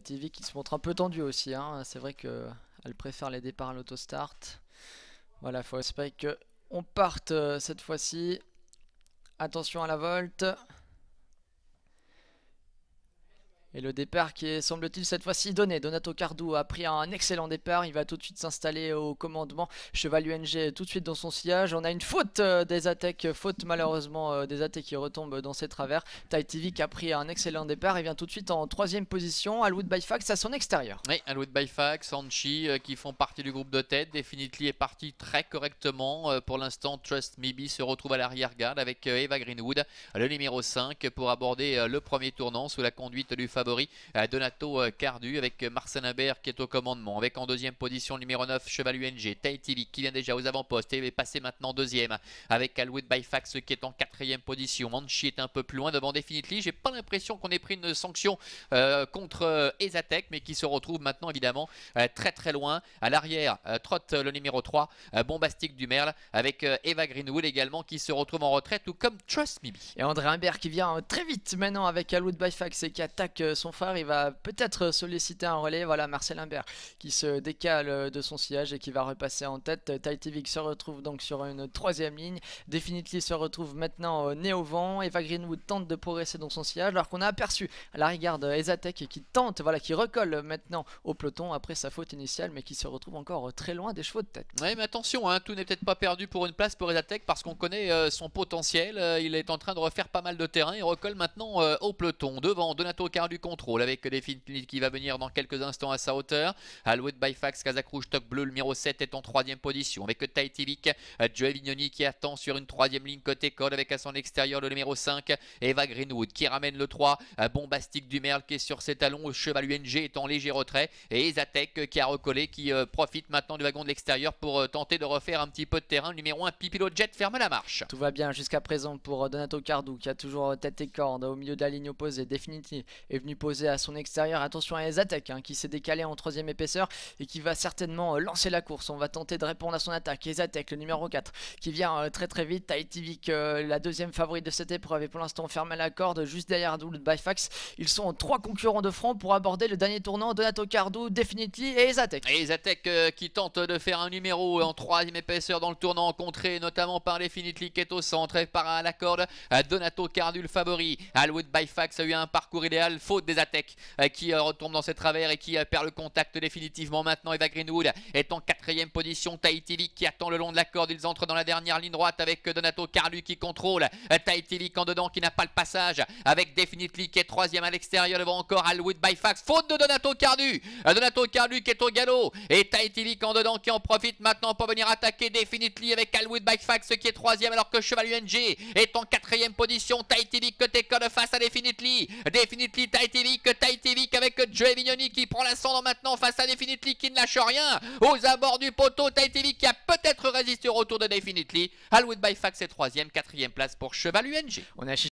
TV qui se montre un peu tendu aussi. Hein. C'est vrai qu'elle préfère les départs à l'autostart. Voilà, faut espérer qu'on parte euh, cette fois-ci. Attention à la volte. Et le départ qui est, semble-t-il, cette fois-ci donné. Donato Cardou a pris un excellent départ. Il va tout de suite s'installer au commandement. Cheval UNG tout de suite dans son sillage. On a une faute euh, des attaques. Faute, malheureusement, euh, des attaques qui retombent dans ses travers. TV qui a pris un excellent départ. Il vient tout de suite en troisième position. Alwood byfax à son extérieur. Oui, byfax Anchi euh, qui font partie du groupe de tête. Definitely est parti très correctement. pour l'instant, Trust Mibi se retrouve à l'arrière-garde avec Eva Greenwood, le numéro 5, pour aborder le premier tournant sous la conduite du favori. Euh, Donato euh, Cardu avec euh, Marcel Imbert qui est au commandement avec en deuxième position numéro 9 Cheval UNG Taitili qui vient déjà aux avant-postes et est passé maintenant deuxième avec alwood Byfax qui est en quatrième position Manchi est un peu plus loin devant Definitely j'ai pas l'impression qu'on ait pris une sanction contre Ezatec mais qui se retrouve maintenant évidemment très très loin à l'arrière trotte le numéro 3 Bombastique du Merle avec Eva Greenwood également qui se retrouve en retraite tout comme Trust Me et André Imbert qui vient très vite maintenant avec Alouette Byfax et qui attaque son phare, il va peut-être solliciter un relais. Voilà Marcel Imbert qui se décale euh, de son sillage et qui va repasser en tête. Taitivic se retrouve donc sur une troisième ligne. Definitely se retrouve maintenant euh, né au vent. Eva Greenwood tente de progresser dans son sillage alors qu'on a aperçu à la regarde Ezatec qui tente, voilà, qui recolle maintenant au peloton après sa faute initiale mais qui se retrouve encore euh, très loin des chevaux de tête. Oui mais attention, hein, tout n'est peut-être pas perdu pour une place pour Ezatec parce qu'on connaît son potentiel. il est en train de refaire pas mal de terrain. Il recolle maintenant au peloton devant Donato Carlucci contrôle avec des qui va venir dans quelques instants à sa hauteur. Alouette by Fax, Rouge, Top Bleu, le numéro 7 est en troisième position avec Taitivic, Joe Vignoni qui attend sur une troisième ligne côté corde avec à son extérieur le numéro 5, Eva Greenwood qui ramène le 3, Bombastique du Merle qui est sur ses talons, Cheval UNG est en léger retrait et Zatek qui a recollé qui euh, profite maintenant du wagon de l'extérieur pour euh, tenter de refaire un petit peu de terrain. numéro 1, Pipilo Jet ferme la marche. Tout va bien jusqu'à présent pour euh, Donato Cardou qui a toujours tête et corde au milieu de la ligne opposée. Definity est venu posé à son extérieur. Attention à les hein, qui s'est décalé en troisième épaisseur et qui va certainement euh, lancer la course. On va tenter de répondre à son attaque. Ezatec, le numéro 4 qui vient euh, très très vite. Tahiti Vic, euh, la deuxième favorite de cette épreuve. Et pour l'instant, fermé à la corde juste derrière Doul Byfax. Ils sont trois concurrents de front pour aborder le dernier tournant. Donato Cardo, Definitely et Ezatek. Et Ezatek qui tente de faire un numéro en troisième épaisseur dans le tournant, contré notamment par Definitely qui est au centre et par à la corde. Donato Cardou le favori. Alwood Byfax a eu un parcours idéal faute des attaques euh, qui euh, retombe dans ses travers et qui euh, perd le contact définitivement maintenant. Eva Greenwood est en quatrième position. League qui attend le long de la corde. Ils entrent dans la dernière ligne droite avec euh, Donato Carlu qui contrôle. Euh, League en dedans qui n'a pas le passage avec Definitely qui est troisième à l'extérieur devant encore Alwood Byfax, Faute de Donato Carlu. Euh, Donato Carlu qui est au galop et League en dedans qui en profite maintenant pour venir attaquer Definitely avec Alwood Byfax qui est troisième alors que Cheval NG est en quatrième position. League côté corde face à Definitely. Definitely Tahiti League avec Joe Vignoni qui prend l'ascendant maintenant face à Definitely qui ne lâche rien aux abords du poteau. V qui a peut-être résisté au retour de Definitely. Halwood by Fax est troisième, quatrième place pour Cheval UNG. On